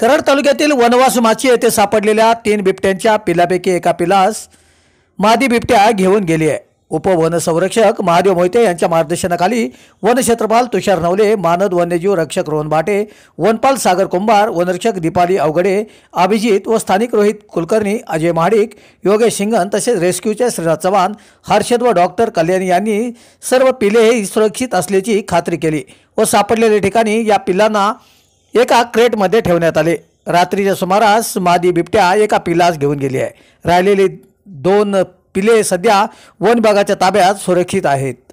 कराड तालुक्यातील वनवास माची येथे सापडलेल्या तीन बिबट्यांच्या पिलापैकी एका पिलास मादी बिबट्या घेऊन गेली आहे उपवनसंरक्षक महादेव मोहिते यांच्या मार्गदर्शनाखाली वनक्षेत्रपाल तुषार नवले मानद वन्यजीव रक्षक रोहन भाटे वनपाल सागर कुंभार वनरक्षक दीपाली अवघडे अभिजित व स्थानिक रोहित कुलकर्णी अजय महाडिक योगेश सिंगन तसेच रेस्क्यूचे श्रीनाथ चव्हाण हर्षद व डॉक्टर कल्याणी यांनी सर्व पिले सुरक्षित असल्याची खात्री केली व सापडलेल्या ठिकाणी या पिल्लांना एका क्रेटमध्ये ठेवण्यात आले रात्रीच्या सुमारास मादी बिबट्या एका पिलास घेऊन गेली आहे राहिलेली दोन पिले सध्या विभागाच्या ताब्यात सुरक्षित आहेत